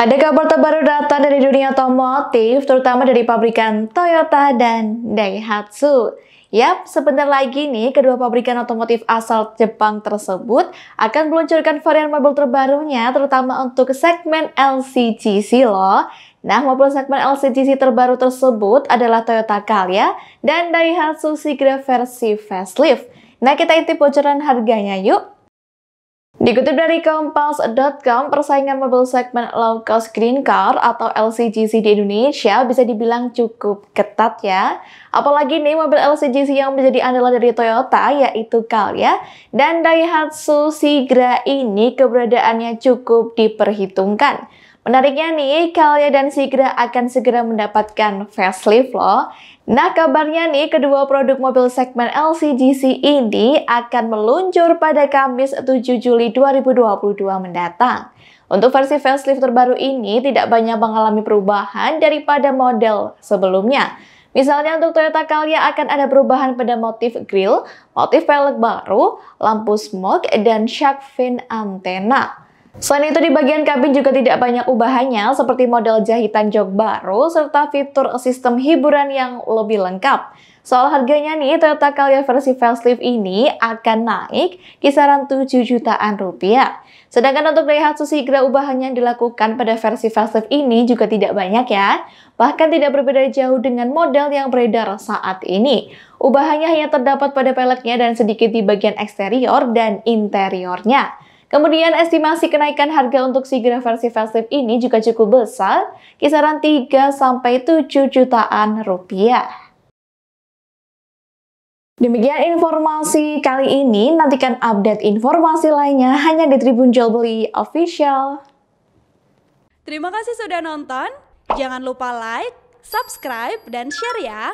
Ada kabar terbaru datang dari dunia otomotif, terutama dari pabrikan Toyota dan Daihatsu. Yap, sebentar lagi nih, kedua pabrikan otomotif asal Jepang tersebut akan meluncurkan varian mobil terbarunya, terutama untuk segmen LCGC loh. Nah, mobil segmen LCGC terbaru tersebut adalah Toyota Calya dan Daihatsu Sigra versi facelift. Nah, kita intip bocoran harganya yuk. Dikutip dari Kompas.com, persaingan mobil segmen low cost green car atau LCGC di Indonesia bisa dibilang cukup ketat ya. Apalagi nih mobil LCGC yang menjadi andalan dari Toyota yaitu Calya dan Daihatsu Sigra ini keberadaannya cukup diperhitungkan. Menariknya nih, Kalia dan Sigra akan segera mendapatkan facelift loh. Nah, kabarnya nih, kedua produk mobil segmen LCGC ini akan meluncur pada Kamis 7 Juli 2022 mendatang. Untuk versi facelift terbaru ini tidak banyak mengalami perubahan daripada model sebelumnya. Misalnya untuk Toyota Calya akan ada perubahan pada motif grill, motif velg baru, lampu smoke, dan shark fin antena. Selain itu di bagian kabin juga tidak banyak ubahannya seperti model jahitan jok baru serta fitur sistem hiburan yang lebih lengkap. Soal harganya nih, Toyota Calya versi facelift ini akan naik kisaran 7 jutaan rupiah. Sedangkan untuk Daihatsu Sigra ubahannya yang dilakukan pada versi facelift ini juga tidak banyak ya. Bahkan tidak berbeda jauh dengan model yang beredar saat ini. Ubahannya hanya terdapat pada peleknya dan sedikit di bagian eksterior dan interiornya. Kemudian estimasi kenaikan harga untuk Sigra versi festive ini juga cukup besar, kisaran 3 sampai 7 jutaan rupiah. Demikian informasi kali ini, nantikan update informasi lainnya hanya di Tribun Jual Beli Official. Terima kasih sudah nonton, jangan lupa like, subscribe, dan share ya!